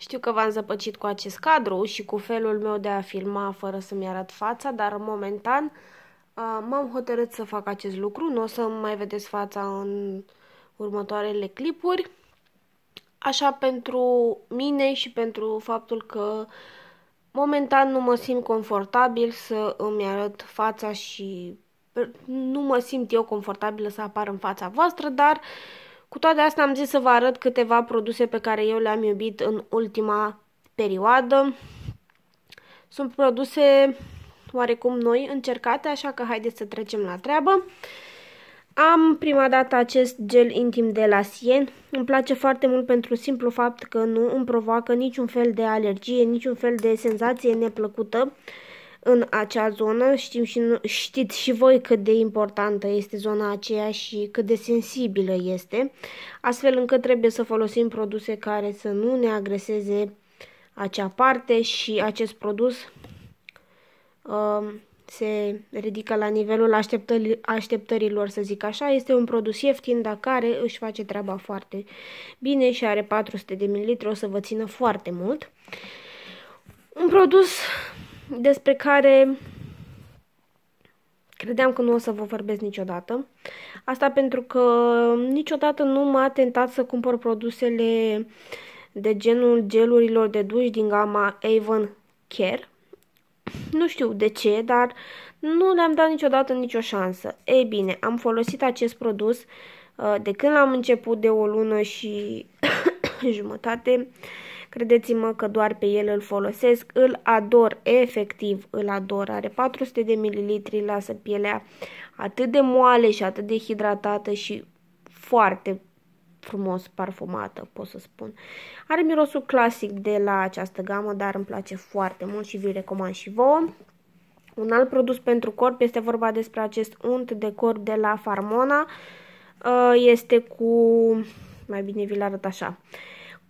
Știu că v-am zăpăcit cu acest cadru și cu felul meu de a filma fără să-mi arăt fața, dar momentan m-am hotărât să fac acest lucru. Nu o să mai vedeți fața în următoarele clipuri. Așa pentru mine și pentru faptul că momentan nu mă simt confortabil să îmi arăt fața și nu mă simt eu confortabilă să apar în fața voastră, dar uh, cu toate astea am zis să vă arăt câteva produse pe care eu le-am iubit în ultima perioadă. Sunt produse oarecum noi încercate, așa că haideți să trecem la treabă. Am prima dată acest gel intim de la Sien. Îmi place foarte mult pentru simplu fapt că nu îmi provoacă niciun fel de alergie, niciun fel de senzație neplăcută. Uh, în acea zonă. Știm și, știți și voi cât de importantă este zona aceea și cât de sensibilă este, astfel încât trebuie să folosim produse care să nu ne agreseze acea parte și acest produs uh, se ridică la nivelul așteptărilor, să zic așa. Este un produs ieftin, dar care își face treaba foarte bine și are 400 de ml, o să vă țină foarte mult. Un produs despre care credeam că nu o să vă vorbesc niciodată. Asta pentru că niciodată nu m-a tentat să cumpăr produsele de genul gelurilor de duș din gama Avon Care. Nu știu de ce, dar nu le-am dat niciodată nicio șansă. Ei bine, am folosit acest produs uh, de când l-am început de o lună și jumătate. Credeți-mă că doar pe el îl folosesc, îl ador, efectiv îl ador. Are 400 de mililitri, lasă pielea atât de moale și atât de hidratată și foarte frumos parfumată, pot să spun. Are mirosul clasic de la această gamă, dar îmi place foarte mult și vi recomand și vouă. Un alt produs pentru corp este vorba despre acest unt de corp de la Farmona. Ă, este cu... mai bine vi-l arăt așa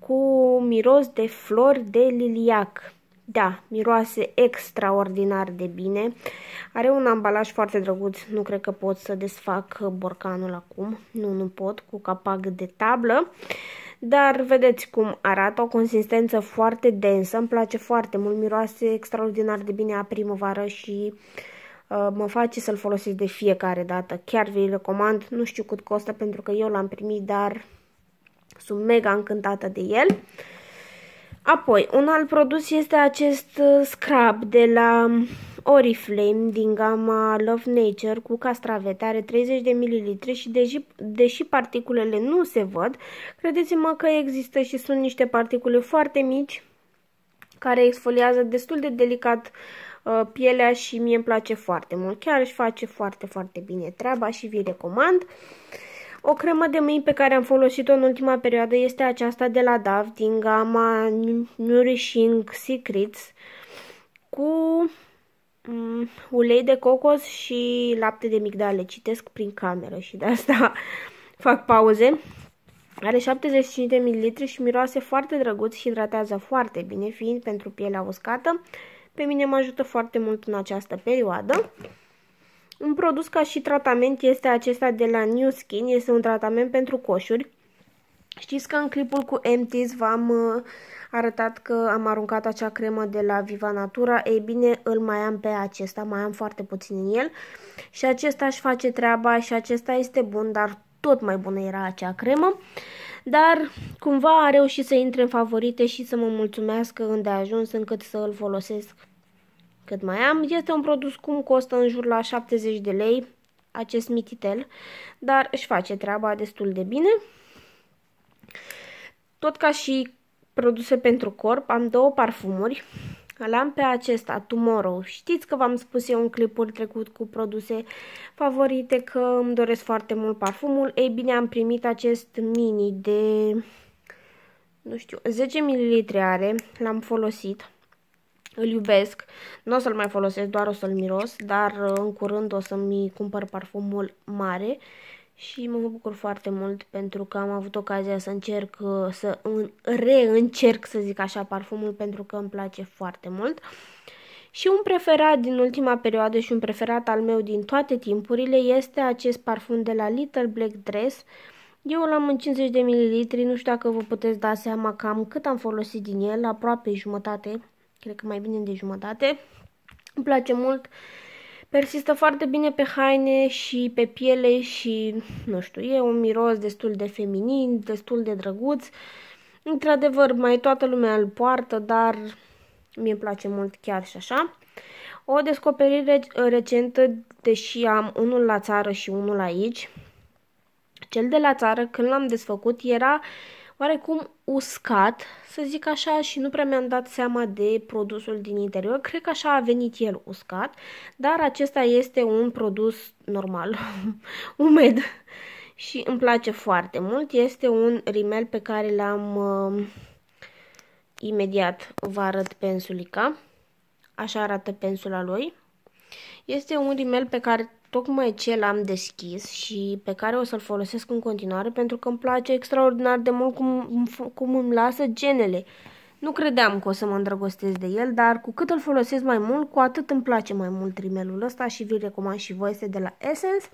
cu miros de flori de liliac. Da, miroase extraordinar de bine. Are un ambalaj foarte drăguț. Nu cred că pot să desfac borcanul acum. Nu, nu pot, cu capac de tablă. Dar vedeți cum arată, o consistență foarte densă. Îmi place foarte mult, miroase extraordinar de bine a primăvară și uh, mă face să-l folosesc de fiecare dată. Chiar vi-l recomand. Nu știu cât costă pentru că eu l-am primit, dar sunt mega încântată de el. Apoi, un alt produs este acest uh, scrub de la Oriflame din gama Love Nature cu castravete. Are 30 de ml și deși, deși particulele nu se văd, credeți-mă că există și sunt niște particule foarte mici care exfoliază destul de delicat uh, pielea și mie îmi place foarte mult. Chiar își face foarte, foarte bine treaba și vi recomand. Uh, o cremă de mâini pe care am folosit-o în ultima perioadă este aceasta de la Dove din gama Nourishing Secrets cu mm, ulei de cocos și lapte de migdale. Citesc prin cameră și de asta fac pauze. Are 75 de ml și miroase foarte drăguț și hidratează foarte bine, fiind pentru pielea uscată. Pe mine mă ajută foarte mult în această perioadă. Un produs ca și tratament este acesta de la New Skin, este un tratament pentru coșuri. Știți că în clipul cu Empties v-am uh, arătat că am aruncat acea cremă de la Viva Natura. Ei bine, îl mai am pe acesta, mai am foarte puțin în el. Și acesta își face treaba și acesta este bun, dar tot mai bună era acea cremă. Dar cumva a reușit să intre în favorite și să mă mulțumească îndeajuns încât să îl folosesc cât mai am. Este un produs cum costă în jur la 70 de lei acest mititel, dar își face treaba destul de bine. Tot ca și produse pentru corp, am două parfumuri. Îl am pe acesta, Tomorrow. Știți că v-am spus eu în clipul trecut cu produse favorite că îmi doresc foarte mult parfumul. Ei bine, am primit acest mini de, nu știu, 10 ml are. L-am folosit. Îl iubesc, nu o să-l mai folosesc, doar o să-l miros, dar uh, în curând o să-mi cumpăr parfumul mare și mă bucur foarte mult pentru că am avut ocazia să încerc, uh, să reîncerc, să zic așa, parfumul pentru că îmi place foarte mult. Și un preferat din ultima perioadă și un preferat al meu din toate timpurile este acest parfum de la Little Black Dress. Eu l-am în 50 de ml, nu știu dacă vă puteți da seama cam cât am folosit din el, aproape jumătate cred că mai bine de jumătate. Îmi place mult, persistă foarte bine pe haine și pe piele și, nu știu, e un miros destul de feminin, destul de drăguț. Într-adevăr, mai toată lumea îl poartă, dar mi îmi place mult chiar și așa. O descoperire recentă, deși am unul la țară și unul aici, cel de la țară, când l-am desfăcut, era uh, oarecum uscat, să zic așa, și nu prea mi-am dat seama de produsul din interior. Cred că așa a venit el uscat, dar acesta este un produs normal, umed și îmi place foarte mult. Este un rimel pe care l-am... Uh, imediat vă arăt pensulica. Așa arată pensula lui. Este un rimel pe care tocmai ce l-am deschis și pe care o să-l folosesc în continuare pentru că îmi place extraordinar de mult cum, cum îmi lasă genele. Nu credeam că o să mă îndrăgostesc de el, dar cu cât îl folosesc mai mult, cu atât îmi place mai mult rimelul ăsta și vi-l recomand și voi, este de la Essence.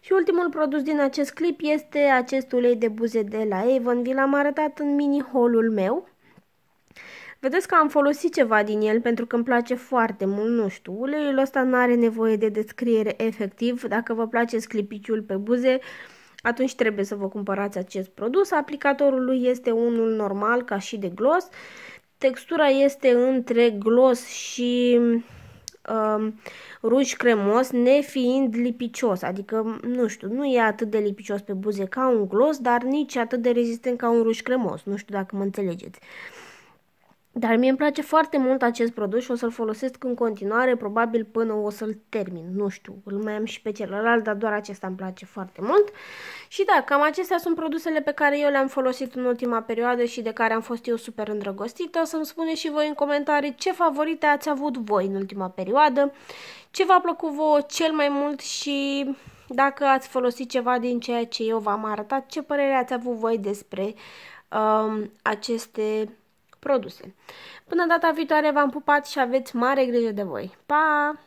Și ultimul produs din acest clip este acest ulei de buze de la Avon, vi l-am arătat în mini haul-ul meu. Vedeți că am folosit ceva din el pentru că îmi place foarte mult, nu știu, uleiul ăsta nu are nevoie de descriere efectiv. Dacă vă place sclipiciul pe buze, atunci trebuie să vă cumpărați acest produs. Aplicatorul lui este unul normal ca și de gloss. Textura este între gloss și uh, ruj cremos, nefiind lipicios, adică, nu știu, nu e atât de lipicios pe buze ca un gloss, dar nici atât de rezistent ca un ruj cremos, nu știu dacă mă înțelegeți. Uh, dar mie îmi place foarte mult acest produs și o să-l folosesc în continuare, probabil până o să-l termin, nu știu, îl mai am și pe celălalt, dar doar acesta îmi place foarte mult. Și da, cam acestea sunt produsele pe care eu le-am folosit în ultima perioadă și de care am fost eu super îndrăgostită. Să-mi spuneți și voi în comentarii ce favorite ați avut voi în ultima perioadă, ce v-a plăcut vouă cel mai mult și dacă ați folosit ceva din ceea ce eu v-am arătat, ce părere ați avut voi despre um, aceste produse. Până data viitoare v-am pupat și aveți mare grijă de voi. Pa!